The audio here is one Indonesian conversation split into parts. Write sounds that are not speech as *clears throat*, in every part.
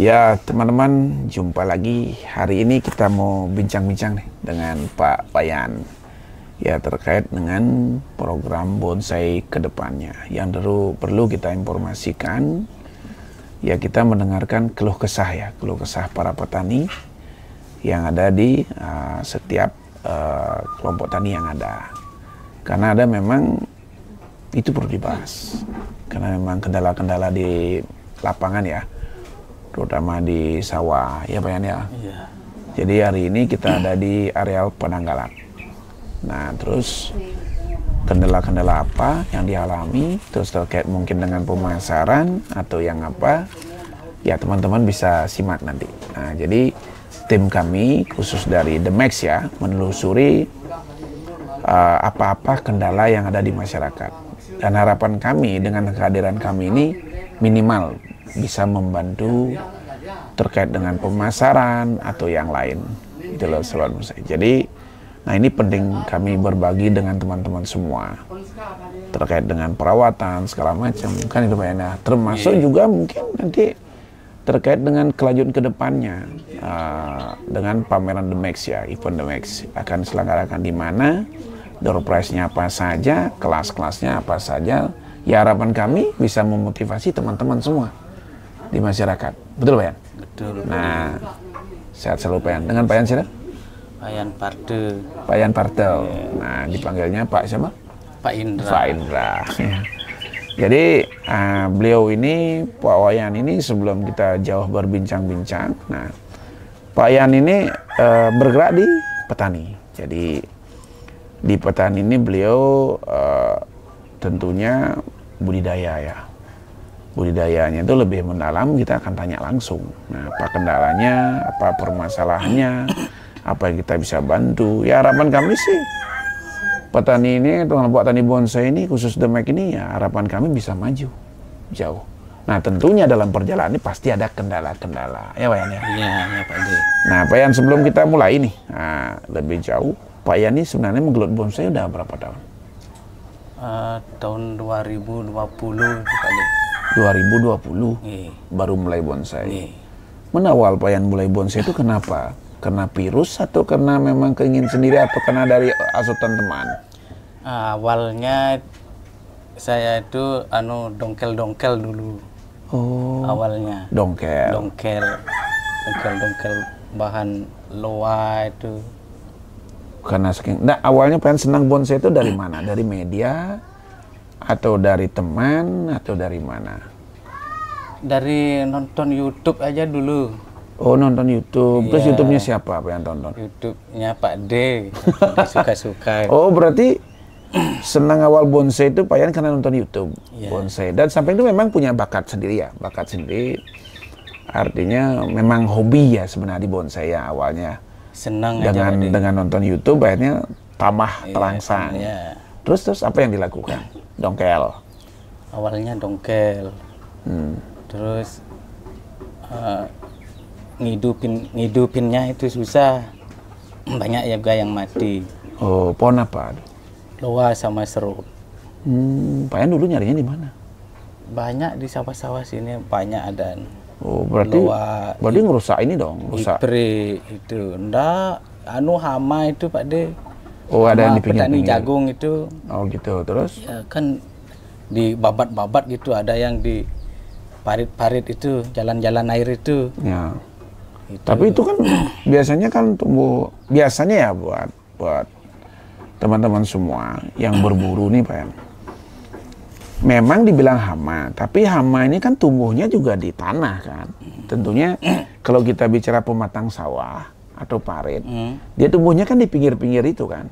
Ya teman-teman jumpa lagi hari ini kita mau bincang-bincang nih dengan Pak Payan ya terkait dengan program bonsai kedepannya yang perlu perlu kita informasikan ya kita mendengarkan keluh kesah ya keluh kesah para petani yang ada di uh, setiap uh, kelompok tani yang ada karena ada memang itu perlu dibahas karena memang kendala-kendala di lapangan ya terutama di sawah ya Pak Yan ya. Yeah. Jadi hari ini kita ada di areal penanggalan. Nah terus kendala-kendala apa yang dialami terus terkait mungkin dengan pemasaran atau yang apa ya teman-teman bisa simak nanti. Nah jadi tim kami khusus dari The Max ya menelusuri eh, apa-apa uh, apa -apa kendala yang ada di masyarakat dan harapan kami dengan kehadiran kami ini minimal bisa membantu terkait dengan pemasaran atau yang lain. Itu loh selalu saya. Jadi, nah ini penting kami berbagi dengan teman-teman semua terkait dengan perawatan segala macam kan itu banyak. Termasuk iya. juga mungkin nanti terkait dengan kelanjutan kedepannya uh, eh, dengan pameran The Max ya, event The Max akan diselenggarakan di mana, door price nya apa saja, kelas-kelasnya apa saja. Ya harapan kami bisa memotivasi teman-teman semua di masyarakat. Betul Pak Yan? Betul. Nah, sehat selalu Pak Yan. Dengan Pak Yan siapa? Pak Yan Partel. Pak Yan Partel. Yeah. Nah, dipanggilnya Pak siapa? Pak Indra. Pak Indra. *laughs* Jadi uh, beliau ini Pak Wayan ini sebelum kita jauh berbincang-bincang, nah Pak Yan ini uh, bergerak di petani. Jadi di petani ini beliau uh, tentunya budidaya ya budidayanya itu lebih mendalam kita akan tanya langsung nah apa kendalanya apa permasalahannya apa yang kita bisa bantu ya harapan kami sih petani ini tukang buat tani bonsai ini khusus Demek ini ya harapan kami bisa maju jauh Nah tentunya dalam perjalanan ini pasti ada kendala-kendala, ya Pak Yan ya? ya, Nah Pak Yan sebelum kita mulai nih, nah, lebih jauh, Pak Yan ini sebenarnya menggelut bonsai udah berapa tahun? Uh, tahun 2020 Pak De. 2020 Iyi. baru mulai bonsai. Iya. Mana Menawal payan mulai bonsai itu kenapa? Karena virus atau karena memang keingin sendiri atau karena dari asutan teman? Awalnya saya itu anu dongkel-dongkel dulu. Oh. Awalnya. Dongkel. Dongkel. Dongkel-dongkel bahan loa itu. Karena saking. Nah, awalnya pengen senang bonsai itu dari mana? Dari media atau dari teman atau dari mana? Dari nonton YouTube aja dulu. Oh nonton YouTube. Terus iya. YouTube-nya siapa apa yang tonton? YouTube-nya Pak D. Suka-suka. *laughs* oh berarti senang awal bonsai itu Pak Yan karena nonton YouTube yeah. bonsai dan sampai itu memang punya bakat sendiri ya bakat sendiri artinya memang hobi ya sebenarnya di bonsai ya awalnya senang dengan aja, dengan nonton YouTube akhirnya tamah yeah, terangsang yeah. Iya. terus terus apa yang dilakukan Dongkel. Awalnya dongkel. Hmm. Terus uh, ngidupin ngidupinnya itu susah. *clears throat* Banyak ya gak yang mati. Oh, pohon apa? loa sama serut. Hmm, Payan dulu nyarinya di mana? Banyak di sawah-sawah sini, banyak ada. Oh, berarti Loa, berarti ngerusak ini dong, rusak. itu. Ndak, anu hama itu Pak De Oh ada yang dipinggir petani pinggir. jagung itu. Oh gitu terus? Ya, kan di babat-babat gitu ada yang di parit-parit itu jalan-jalan air itu. Ya. Itu. Tapi itu kan *clears throat* biasanya kan tumbuh biasanya ya buat buat teman-teman semua yang berburu nih Pak yang Memang dibilang hama, tapi hama ini kan tumbuhnya juga di tanah kan. Tentunya *clears throat* kalau kita bicara pematang sawah atau parit, hmm. dia tumbuhnya kan di pinggir-pinggir itu kan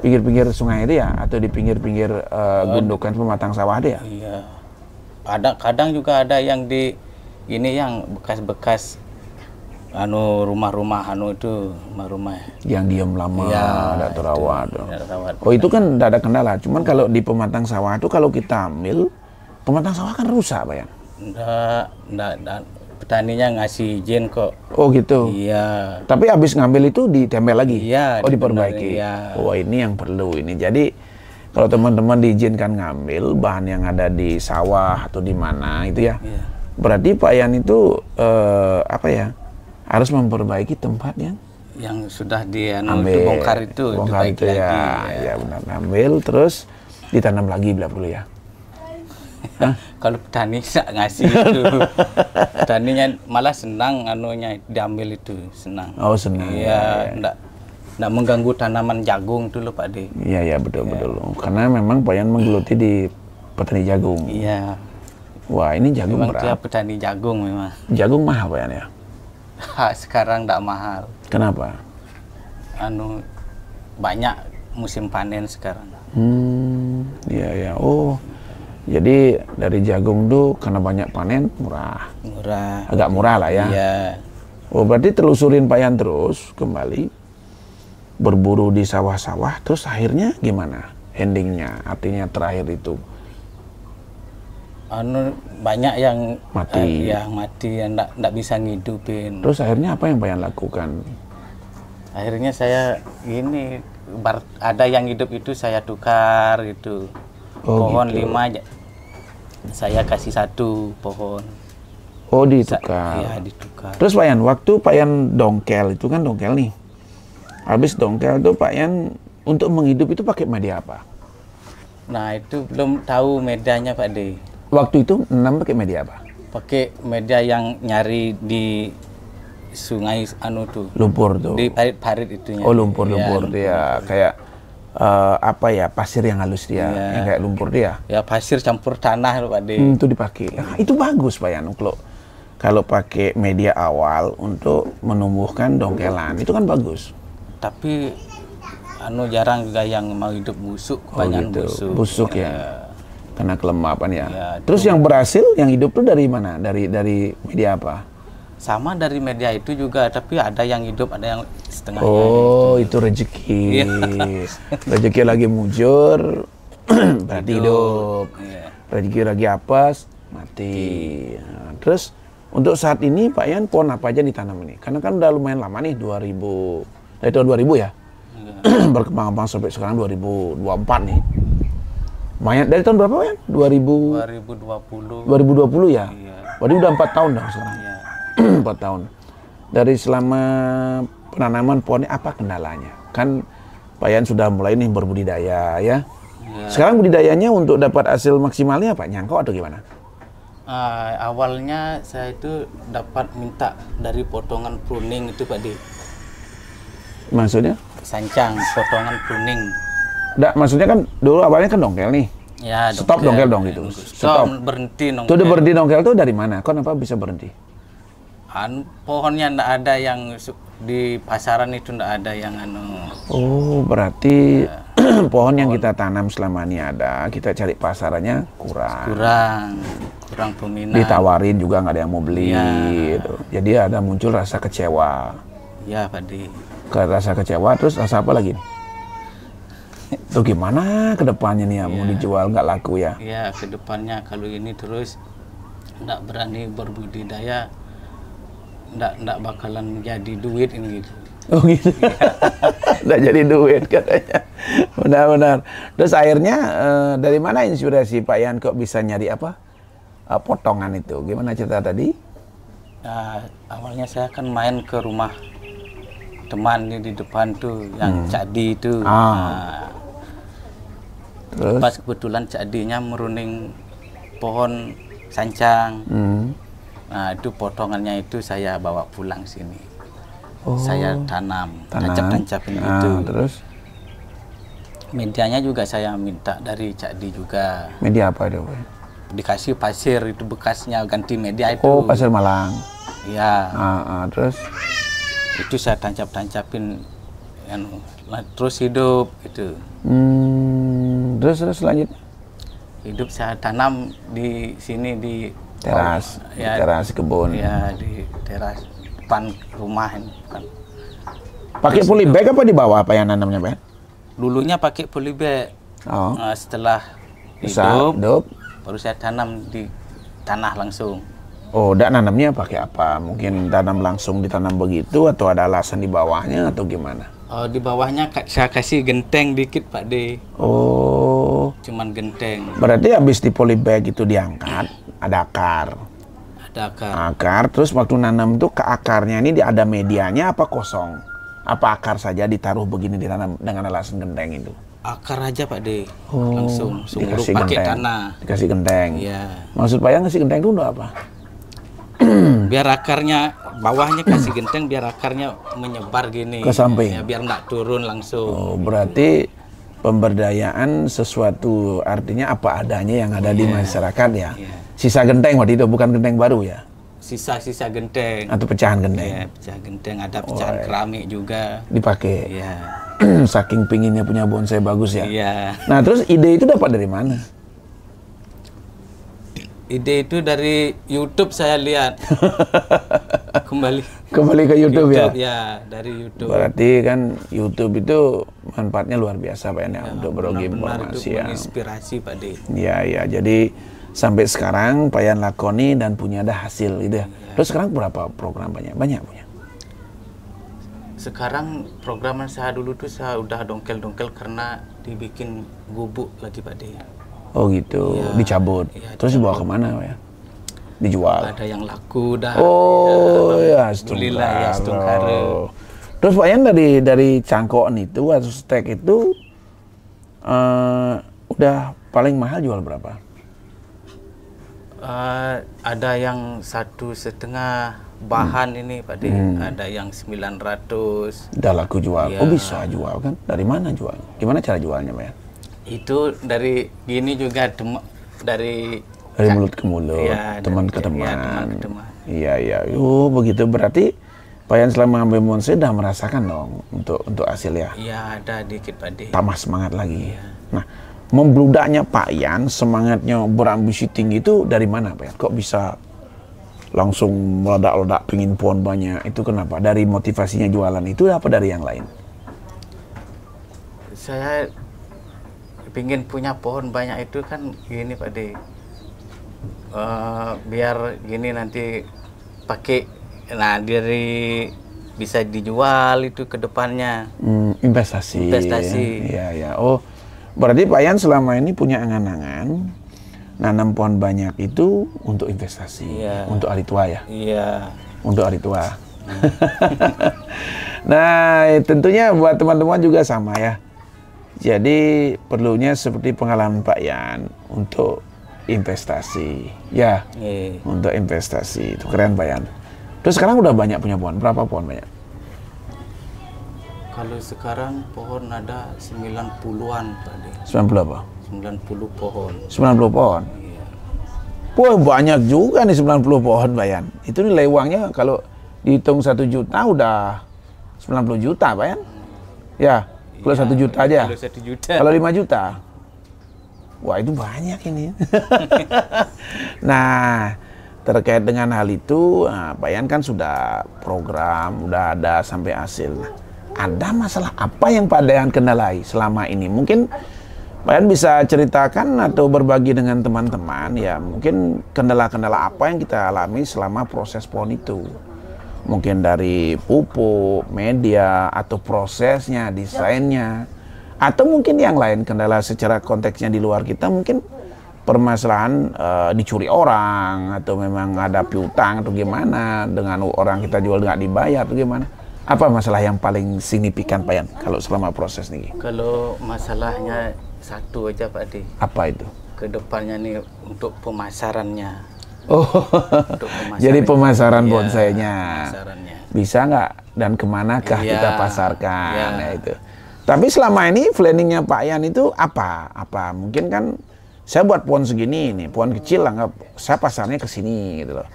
pinggir-pinggir sungai itu ya atau di pinggir-pinggir uh, gundukan pematang sawah itu ya iya ada kadang juga ada yang di ini yang bekas-bekas anu rumah-rumah anu itu rumah-rumah yang diam lama ya, ada terawat oh itu kan tidak ada kendala cuman kalau di pematang sawah itu kalau kita ambil pematang sawah kan rusak pak ya enggak enggak, enggak petaninya ngasih izin kok. Oh gitu. Iya. Tapi habis ngambil itu ditempel lagi. Iya. Oh diperbaiki. Iya. Wah oh, ini yang perlu ini. Jadi kalau teman-teman diizinkan ngambil bahan yang ada di sawah atau di mana itu ya. Iya. Berarti Pak Yan itu eh, apa ya? Harus memperbaiki tempat yang yang sudah diambil anu, bongkar itu bongkar itu ya, lagi, ya. ya benar ambil terus ditanam lagi bila perlu ya *laughs* kalau petani nggak ngasih itu petaninya *laughs* malah senang anunya diambil itu senang oh senang iya ya. enggak ya, ya. enggak mengganggu tanaman jagung dulu Pak De iya iya betul ya. betul karena memang Payan menggeluti di petani jagung iya wah ini jagung memang berapa petani jagung memang jagung mahal Payan ya *laughs* sekarang enggak mahal kenapa anu banyak musim panen sekarang hmm iya iya oh jadi dari jagung itu karena banyak panen murah. Murah. Agak murah lah ya. Iya. Oh berarti telusurin pak Yan terus kembali berburu di sawah-sawah terus akhirnya gimana endingnya artinya terakhir itu anu banyak yang mati eh, ya yang mati yang tidak bisa ngidupin terus akhirnya apa yang Bayan lakukan akhirnya saya ini ada yang hidup itu saya tukar gitu oh, gitu. pohon gitu. lima aja saya kasih satu pohon oh ditukar ya ditukar terus Pak Yan waktu Pak Yan dongkel itu kan dongkel nih habis dongkel tuh Pak Yan untuk menghidup itu pakai media apa nah itu belum tahu medianya Pak De. waktu itu enam pakai media apa pakai media yang nyari di sungai anu tuh lumpur tuh di parit-parit itu. oh lumpur lumpur iya, ya, lumpur, ya. kayak uh, apa ya pasir yang halus dia, yeah. yang kayak lumpur dia. Ya pasir campur tanah loh pakde. Hmm, itu dipakai. Nah, itu bagus Pak Yanu kalau kalau pakai media awal untuk menumbuhkan dongkelan itu kan bagus. Tapi anu jarang juga yang mau hidup busuk, oh, gitu. busuk. Busuk ya. ya. Karena kelemapan ya. ya Terus yang berhasil yang hidup tuh dari mana? Dari dari media apa? Sama dari media itu juga, tapi ada yang hidup, ada yang setengahnya. Oh, itu, itu rezeki. Iya. *laughs* rezeki lagi mujur, *clears throat* berarti hidup. hidup. Yeah. Rezeki lagi apa? mati. Nah, terus untuk saat ini Pak Yan pohon apa aja ditanam ini? Karena kan udah lumayan lama nih 2000 dari tahun 2000 ya. Iya. *clears throat* Berkembang-kembang sampai sekarang 2024 nih. Lumayan dari tahun berapa ya? 2000 2020. 2020 ya. Iya. Berarti udah empat tahun dong sekarang. Iya. *clears throat* tahun. Dari selama penanaman pohonnya apa kendalanya? Kan Pak Yan sudah mulai nih berbudidaya ya. ya. Sekarang budidayanya untuk dapat hasil maksimalnya apa? Nyangkau atau gimana? Uh, awalnya saya itu dapat minta dari potongan pruning itu Pak Di. Maksudnya? Sancang, potongan pruning. Nggak, maksudnya kan dulu awalnya kan dongkel nih. Ya, dongkel. Stop dongkel dong gitu. Stop, Stop. berhenti dongkel. Tuh berhenti dongkel tuh dari mana? Kok kenapa bisa berhenti? Anu, pohonnya ndak ada yang di pasaran itu tidak ada yang anu. Oh, berarti ya. pohon, *clears throat* pohon yang kita tanam selama ini ada, kita cari pasarannya kurang. Kurang, kurang peminat. Ditawarin juga nggak ada yang mau beli. Ya. Gitu. Jadi ada muncul rasa kecewa. Ya, Pak Ke rasa kecewa, terus rasa apa lagi? Itu gimana kedepannya nih ya, mau iya. dijual nggak laku ya? Ya, kedepannya kalau ini terus nggak berani berbudidaya ndak ndak bakalan jadi duit ini gitu. Oh gitu. *laughs* ndak jadi duit katanya. Benar-benar. Terus akhirnya uh, dari mana inspirasi Pak Yan kok bisa nyari apa? Uh, potongan itu. Gimana cerita tadi? Nah, awalnya saya akan main ke rumah teman di depan tuh yang hmm. cadi itu. Ah. Nah, Terus? Pas kebetulan cadinya meruning pohon sancang. Hmm. Nah, itu potongannya itu saya bawa pulang sini. Oh, saya tanam, tanam. tancap ah, itu. Terus? Medianya juga saya minta dari Cak Di juga. Media apa itu? Dikasih pasir itu bekasnya ganti media itu. Oh, pasir Malang. Iya. Nah, nah, terus? Itu saya tancap-tancapin yang terus hidup itu. Hmm, terus terus lanjut. Hidup saya tanam di sini di teras oh, ya, teras kebun ya di teras depan rumah ini bukan pakai polybag apa di bawah apa yang nanamnya pak dulunya pakai polybag oh. uh, setelah hidup, hidup baru saya tanam di tanah langsung oh dak nanamnya pakai apa mungkin tanam langsung ditanam begitu atau ada alasan di bawahnya atau gimana oh di bawahnya saya kasih genteng dikit pak D oh cuman genteng berarti habis di polybag itu diangkat ada akar. Ada akar. Nah, akar, terus waktu nanam tuh ke akarnya ini ada medianya apa kosong? Apa akar saja ditaruh begini ditanam dengan alasan genteng itu? Akar aja Pak De, oh, langsung sumur pakai genteng. tanah. Dikasih genteng. Iya. Maksud Pak yang ngasih genteng itu untuk apa? *clears throat* biar akarnya bawahnya kasih genteng biar akarnya menyebar gini ke samping ya, biar nggak turun langsung oh, berarti pemberdayaan sesuatu artinya apa adanya yang ada yeah. di iya. masyarakat ya yeah sisa genteng waktu itu bukan genteng baru ya sisa-sisa genteng atau pecahan genteng ya, pecahan genteng ada oh, pecahan oh, keramik juga dipakai ya. *clears throat* saking pinginnya punya bonsai bagus ya. ya nah terus ide itu dapat dari mana ide itu dari YouTube saya lihat *laughs* kembali kembali ke YouTube, YouTube ya? ya dari YouTube berarti kan YouTube itu manfaatnya luar biasa pak ya, untuk berbagi ya, informasi ya inspirasi pak D ya ya jadi sampai sekarang Payan lakoni dan punya ada hasil itu ya. Iya. Terus sekarang berapa program banyak? Banyak punya. Sekarang program saya dulu tuh saya udah dongkel-dongkel karena dibikin gubuk lagi Pak De. Oh gitu, ya, dicabut. Ya, Terus dibawa kemana ya? Dijual. Ada yang laku dah. Oh ya, ya ya Terus Pak Yan dari dari cangkokan itu atau stek itu uh, udah paling mahal jual berapa? Uh, ada yang satu setengah bahan hmm. ini Pak Hmm. Ada yang 900. Udah laku jual. Ya. Oh iya. bisa jual kan? Dari mana jual? Gimana cara jualnya Pak? Itu dari gini juga dari dari mulut ke mulut, ya, teman, ke teman. Ya, Iya iya. Oh begitu berarti Pak Yan selama ngambil monse sudah merasakan dong untuk untuk hasil ya. Iya ada dikit Pak De. Tambah semangat lagi. Ya. Nah membludaknya Pak Yan, semangatnya berambisi tinggi itu dari mana Pak Yan? Kok bisa langsung meledak-ledak pingin pohon banyak? Itu kenapa? Dari motivasinya jualan itu apa dari yang lain? Saya pingin punya pohon banyak itu kan gini Pak De. Uh, eh, biar gini nanti pakai nah dari bisa dijual itu ke depannya. Hmm, investasi. Investasi. ya ya. Oh, Berarti Pak Yan selama ini punya angan-angan nanam pohon banyak itu untuk investasi, yeah. untuk hari tua ya. Iya. Untuk hari tua. Hmm. *laughs* nah, eh, tentunya buat teman-teman juga sama ya. Jadi perlunya seperti pengalaman Pak Yan untuk investasi. Ya. Yeah. Untuk investasi. Itu keren Pak Yan. Terus sekarang udah banyak punya pohon. Berapa pohon banyak? Kalau sekarang pohon ada 90-an tadi. 90 apa? 90 pohon. 90 pohon. Iya. Wah, banyak juga nih 90 pohon, Bayan. Itu nilai uangnya kalau dihitung 1 juta udah 90 juta, Bayan. Ya, kalau ya, 1 juta aja. Kalau 1 juta. Kalau 5 juta. Wah, itu banyak ini. *laughs* nah, terkait dengan hal itu, nah, Bayan kan sudah program, udah ada sampai hasil. Nah, ada masalah apa yang Pak Dayan kendalai selama ini? Mungkin Pak Dayan bisa ceritakan atau berbagi dengan teman-teman ya mungkin kendala-kendala apa yang kita alami selama proses pon itu. Mungkin dari pupuk, media, atau prosesnya, desainnya, atau mungkin yang lain kendala secara konteksnya di luar kita mungkin permasalahan e, dicuri orang atau memang ada piutang atau gimana dengan orang kita jual nggak dibayar atau gimana apa masalah yang paling signifikan Pak Yan kalau selama proses ini? Kalau masalahnya satu aja Pak di Apa itu? Kedepannya nih untuk pemasarannya. Oh, untuk *laughs* pemasarannya. jadi pemasaran iya, bonsainya. Pemasarannya. Bisa nggak dan kemanakah ya, kita pasarkan? Ya. Ya, itu. Tapi selama ini planningnya Pak Yan itu apa? Apa mungkin kan saya buat pohon segini ini pohon kecil lah. saya pasarnya ke sini gitu loh.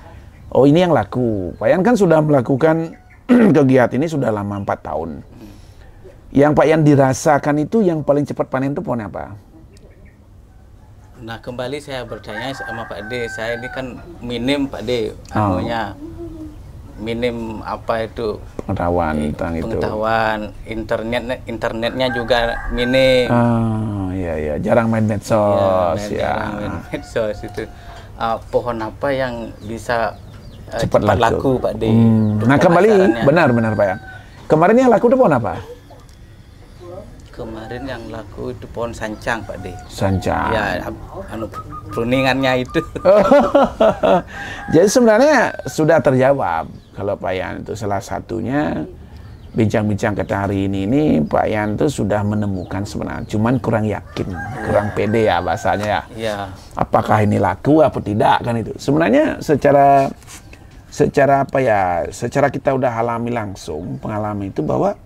Oh ini yang laku. Pak Yan kan sudah melakukan *clears throat* kegiatan ini sudah lama empat tahun. Yang Pak yang dirasakan itu yang paling cepat panen itu pohon apa? Nah kembali saya bertanya sama Pak D, saya ini kan minim Pak D, oh. minim apa itu pengetahuan eh, pengetahuan, itu pengetahuan internet internetnya juga minim ah iya iya jarang main medsos iya, ya, ya. jarang main medsos itu uh, pohon apa yang bisa Eh, cepat, cepat laku. Pak D. Hmm. Nah kembali benar benar Pak Yan. Kemarin yang laku itu pohon apa? Kemarin yang laku itu pohon sancang Pak D. Sancang. Ya anu pruningannya itu. *laughs* Jadi sebenarnya sudah terjawab kalau Pak Yan itu salah satunya bincang-bincang kita hari ini ini Pak Yan tuh sudah menemukan sebenarnya cuman kurang yakin iya. kurang pede ya bahasanya ya. ya apakah ini laku atau tidak kan itu sebenarnya secara secara apa ya, secara kita udah alami langsung pengalaman itu bahwa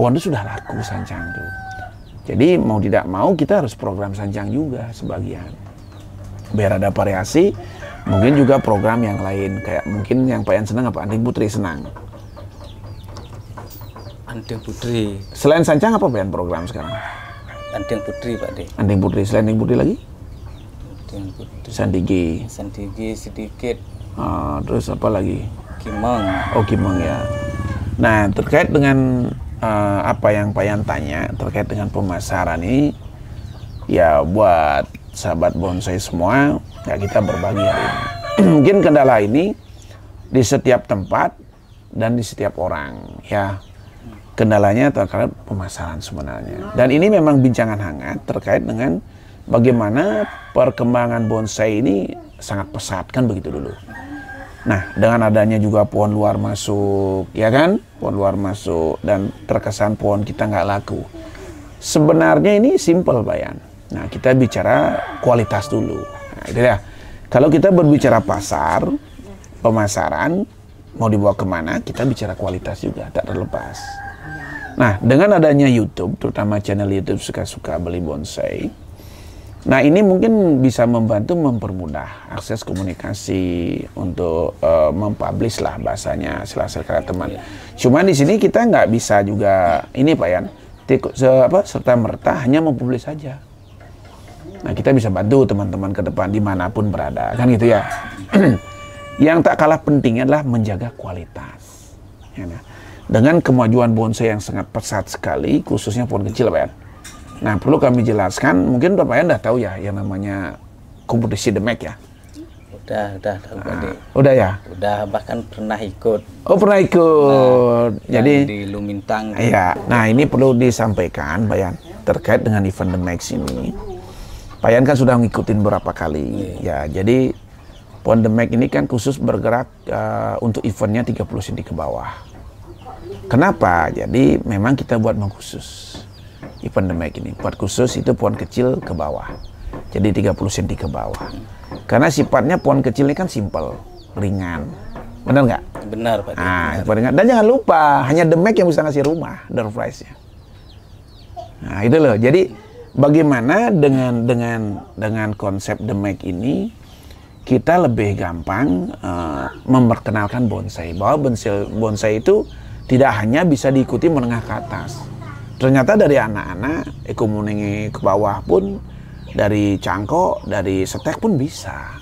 itu sudah laku Sanjang itu Jadi mau tidak mau kita harus program Sanjang juga sebagian. Biar ada variasi, mungkin juga program yang lain kayak mungkin yang Pak Yan senang apa Anting Putri senang. Anting Putri. Selain Sanjang apa Pak Yan program sekarang? Anting Putri Pak De. Anting Putri, selain Anting Putri lagi? Anting Putri. Sandigi. Sandigi sedikit Ah, terus apa lagi Kimeng oh Kimeng ya nah terkait dengan uh, apa yang Pak Yan tanya terkait dengan pemasaran ini ya buat sahabat bonsai semua ya kita berbagi hari ini *clears throat* mungkin kendala ini di setiap tempat dan di setiap orang ya kendalanya terkait pemasaran sebenarnya dan ini memang bincangan hangat terkait dengan bagaimana perkembangan bonsai ini sangat pesat kan begitu dulu Nah, dengan adanya juga pohon luar masuk, ya kan? Pohon luar masuk dan terkesan pohon kita nggak laku. Sebenarnya ini simple, Bayan. Nah, kita bicara kualitas dulu. Nah, itu ya. Kalau kita berbicara pasar, pemasaran, mau dibawa kemana, kita bicara kualitas juga, tak terlepas. Nah, dengan adanya YouTube, terutama channel YouTube Suka-Suka Beli Bonsai, Nah ini mungkin bisa membantu mempermudah akses komunikasi untuk uh, mempublish lah bahasanya silasil kata teman. Iya. Cuman di sini kita nggak bisa juga ini Pak Yan, se, apa, serta merta hanya mempublish saja. Nah kita bisa bantu teman-teman ke depan dimanapun berada kan gitu ya. *clears throat* yang tak kalah pentingnya adalah menjaga kualitas. Ya, nah. Dengan kemajuan bonsai yang sangat pesat sekali, khususnya pohon kecil Pak Yan Nah, perlu kami jelaskan, mungkin Bapak Yan udah tahu ya yang namanya kompetisi The demek ya. Udah, udah, udah. Nah, udah, ya? Udah, bahkan pernah ikut. Oh, pernah ikut. Nah, Jadi di Lumintang. Iya. Nah, ini perlu disampaikan, Pak Yan, terkait dengan event The demek ini. Pak Yan kan sudah ngikutin berapa kali. Yeah. Ya, jadi Pon Demek ini kan khusus bergerak uh, untuk eventnya 30 cm ke bawah. Kenapa? Jadi memang kita buat mengkhusus di pandemik ini. Pot khusus itu pohon kecil ke bawah. Jadi 30 cm ke bawah. Karena sifatnya pohon kecil ini kan simpel, ringan. Benar nggak? Benar, Pak. Nah, benar. Dan jangan lupa, hanya demek yang bisa ngasih rumah, door price-nya. Nah, itu loh. Jadi bagaimana dengan dengan dengan konsep demek ini kita lebih gampang uh, memperkenalkan bonsai bahwa bonsai bonsai itu tidak hanya bisa diikuti menengah ke atas ternyata dari anak-anak ekumeningi ke bawah pun dari cangkok dari setek pun bisa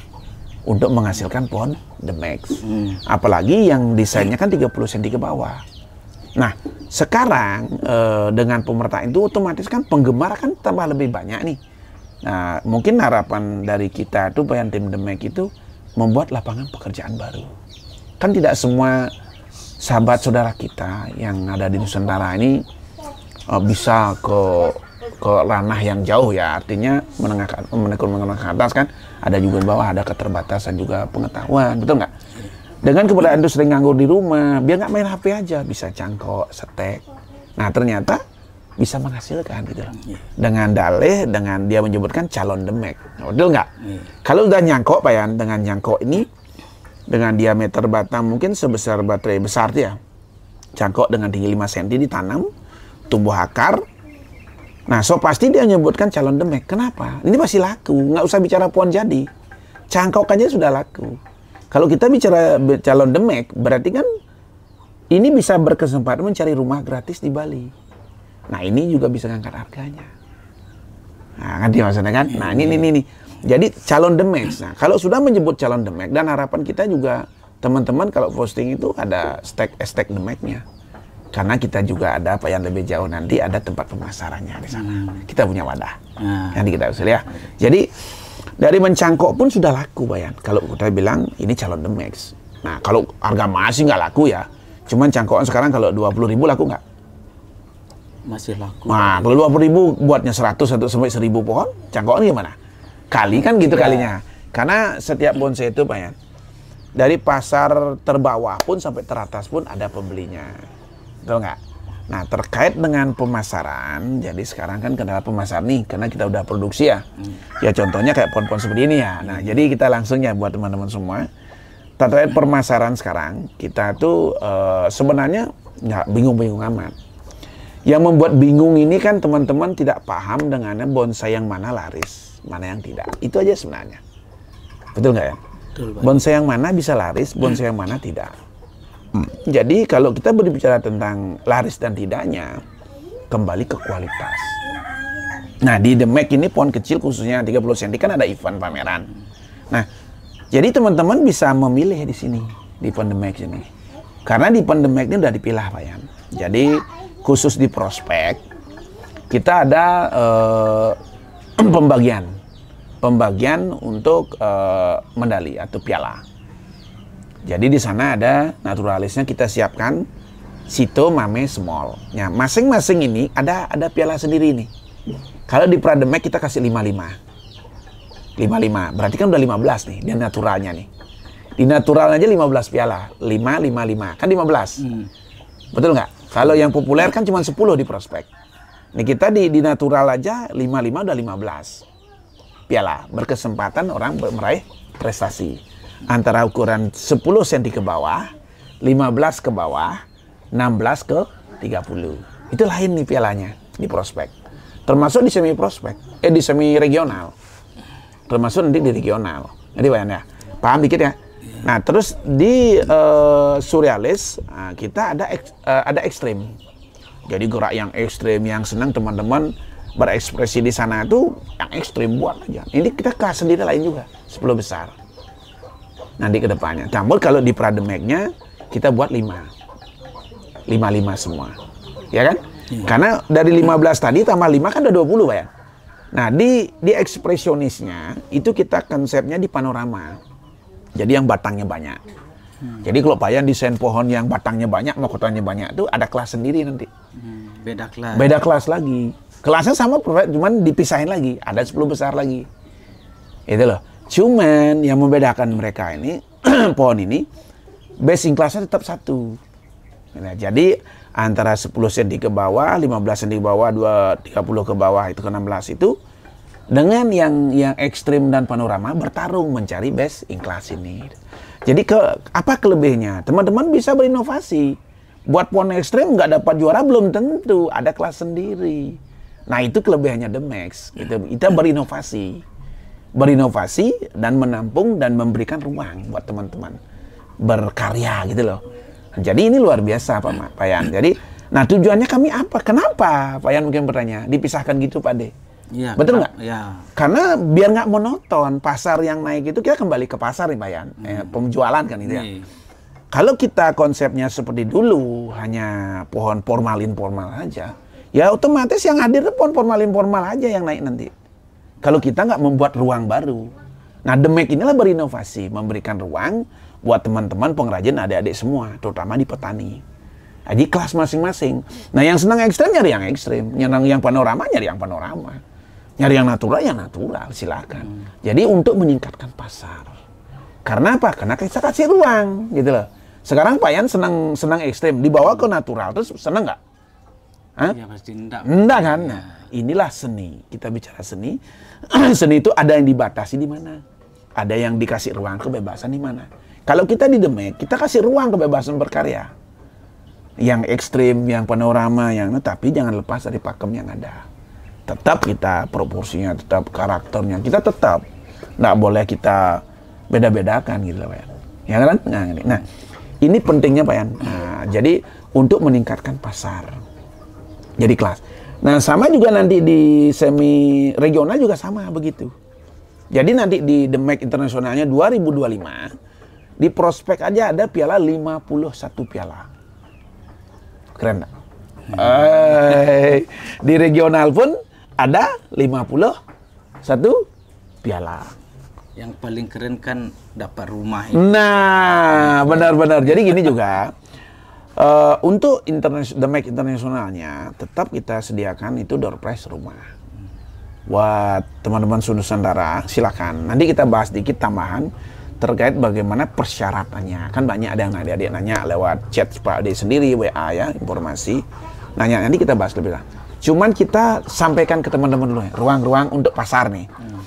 untuk menghasilkan pohon the max hmm. apalagi yang desainnya kan 30 cm ke bawah nah sekarang e, dengan pemerintah itu otomatis kan penggemar kan tambah lebih banyak nih nah mungkin harapan dari kita tuh bayan tim the max itu membuat lapangan pekerjaan baru kan tidak semua sahabat saudara kita yang ada di Nusantara ini uh, bisa ke ke ranah yang jauh ya artinya menengah menekun menengah ke atas kan ada juga bawah ada keterbatasan juga pengetahuan betul nggak dengan keberadaan itu sering nganggur di rumah biar nggak main HP aja bisa cangkok setek nah ternyata bisa menghasilkan gitu loh. Dengan dalih, dengan dia menyebutkan calon demek. Nah, betul nggak? Kalau udah nyangkok, Pak Yan, dengan nyangkok ini, dengan diameter batang mungkin sebesar baterai besar ya. Cangkok dengan tinggi 5 cm ditanam, tumbuh akar. Nah, so pasti dia menyebutkan calon demek. Kenapa? Ini masih laku. Nggak usah bicara pohon jadi. Cangkokannya sudah laku. Kalau kita bicara calon demek, berarti kan ini bisa berkesempatan mencari rumah gratis di Bali. Nah, ini juga bisa ngangkat harganya. Nah, dia maksudnya kan? Nah, ini, ini, ini. ini. Jadi calon demek. Nah, kalau sudah menyebut calon demek dan harapan kita juga teman-teman kalau posting itu ada stek eh, stek demeknya karena kita juga ada apa yang lebih jauh nanti ada tempat pemasarannya di sana. Hmm. Kita punya wadah. Hmm. Nanti kita usul ya. Jadi dari mencangkok pun sudah laku Bayan. Kalau kita bilang ini calon the max. Nah, kalau harga masih nggak laku ya. Cuman cangkokan sekarang kalau dua puluh ribu laku nggak? Masih laku. Nah, kalau dua puluh ribu buatnya seratus atau sampai seribu pohon, cangkokan gimana? Kali kan gitu ya. kalinya. Karena setiap bonsai itu Bayan, dari pasar terbawah pun sampai teratas pun ada pembelinya. Betul nggak? Nah, terkait dengan pemasaran, jadi sekarang kan kendala pemasaran nih, karena kita udah produksi ya. Hmm. Ya contohnya kayak pohon-pohon seperti ini ya. Nah, jadi kita langsung ya buat teman-teman semua. Terkait pemasaran sekarang, kita tuh e, sebenarnya nggak bingung-bingung amat. Yang membuat bingung ini kan teman-teman tidak paham dengannya bonsai yang mana laris, mana yang tidak. Itu aja sebenarnya. Betul nggak ya? Betul, bonsai yang mana bisa laris, bonsai yang mana tidak. Jadi kalau kita berbicara tentang laris dan tidaknya, kembali ke kualitas. Nah di The Mac ini pohon kecil khususnya 30 cm kan ada event pameran. Nah jadi teman-teman bisa memilih di sini di pohon The Mac ini. Karena di pohon The Mac ini udah dipilah Pak Yan. Jadi khusus di prospek kita ada uh, *clears throat* pembagian pembagian untuk uh, medali atau piala. Jadi di sana ada naturalisnya kita siapkan Sito, Mame, Small. Ya, masing-masing ini ada ada piala sendiri nih. Kalau di Prademek kita kasih 55. 55. Berarti kan udah 15 nih, dan naturalnya nih. Di natural aja 15 piala. 5, 5, 5. Kan 15. Hmm. Betul nggak? Kalau yang populer kan cuma 10 di prospek. Nih kita di, di natural aja 55 udah 15 piala. Berkesempatan orang meraih prestasi antara ukuran 10 cm ke bawah, 15 ke bawah, 16 ke 30. Itu lain nih pialanya di prospek. Termasuk di semi prospek, eh di semi regional. Termasuk nanti di regional. Jadi bayangin ya, paham dikit ya. Nah terus di uh, eh, surrealis ah, kita ada ek, uh, ada ekstrim. Jadi gerak yang ekstrim yang senang teman-teman berekspresi di sana itu yang ekstrim buat aja. Ini kita kasih sendiri lain juga sepuluh besar nanti kedepannya. depannya. Namun kalau di Prademeknya kita buat lima, lima lima semua. Ya kan? Iya. Karena dari lima belas tadi tambah lima kan udah 20 puluh ya. Nah, di di ekspresionisnya itu kita konsepnya di panorama. Jadi yang batangnya banyak. Hmm. Jadi kalau Yan desain pohon yang batangnya banyak, mahkotanya banyak, itu ada kelas sendiri nanti. Hmm, beda kelas. Beda kelas lagi. Kelasnya sama, cuman dipisahin lagi. Ada 10 besar lagi. Itu loh. Cuman yang membedakan mereka ini *clears throat* pohon ini basing kelasnya tetap satu. Nah, jadi antara 10 cm ke bawah, 15 cm ke bawah, 2, 30 ke bawah itu ke 16 itu dengan yang yang ekstrim dan panorama bertarung mencari best in class ini. Jadi ke apa kelebihannya? Teman-teman bisa berinovasi. Buat pohon ekstrim nggak dapat juara belum tentu ada kelas sendiri. Nah itu kelebihannya The Max. Itu, kita berinovasi berinovasi dan menampung dan memberikan ruang buat teman-teman berkarya gitu loh. Jadi ini luar biasa Pak, Ma, Pak Yan. Jadi nah tujuannya kami apa? Kenapa Pak Yan mungkin bertanya dipisahkan gitu Pak De? Ya, Betul nggak? Ya. Karena biar nggak monoton pasar yang naik itu kita kembali ke pasar nih Pak Yan, hmm. eh, penjualan kan itu ya. Hmm. Kalau kita konsepnya seperti dulu hanya pohon formalin formal aja, ya otomatis yang hadir itu pohon formalin formal aja yang naik nanti kalau kita nggak membuat ruang baru. Nah, Demek inilah berinovasi, memberikan ruang buat teman-teman pengrajin adik-adik semua, terutama di petani. Jadi nah, kelas masing-masing. Nah, yang senang ekstrim nyari yang ekstrim, yang yang panorama nyari yang panorama, nyari yang natural yang natural, silakan. Hmm. Jadi untuk meningkatkan pasar. Karena apa? Karena kita kasih ruang, gitu loh. Sekarang Pak Yan senang senang ekstrim, dibawa ke natural, terus senang nggak? Ya pasti enggak. Enggak kan? Nah, inilah seni. Kita bicara seni. *clears throat* seni itu ada yang dibatasi di mana? Ada yang dikasih ruang kebebasan di mana? Kalau kita di Demek, kita kasih ruang kebebasan berkarya. Yang ekstrim, yang panorama, yang nah, tapi jangan lepas dari pakem yang ada. Tetap kita proporsinya, tetap karakternya, kita tetap. Nggak boleh kita beda-bedakan gitu loh, Pak Ya kan? Nah, ini, nah, ini pentingnya Pak Yan. Nah, jadi untuk meningkatkan pasar jadi kelas. Nah, sama juga nanti di semi regional juga sama begitu. Jadi nanti di The Mac Internasionalnya 2025, di prospek aja ada piala 51 piala. Keren gak? Hey, eh, di regional pun ada 51 piala. Yang paling keren kan dapat rumah. Ini. Nah, benar-benar. Jadi gini juga, Uh, untuk the Mac internasionalnya tetap kita sediakan itu door price rumah. Buat teman-teman Nusantara silakan. Nanti kita bahas dikit tambahan terkait bagaimana persyaratannya. Kan banyak ada yang adik-adik nanya lewat chat Pak Ade sendiri WA ya informasi. Nanya nanti kita bahas lebih lanjut. Cuman kita sampaikan ke teman-teman dulu ya, ruang-ruang untuk pasar nih. Hmm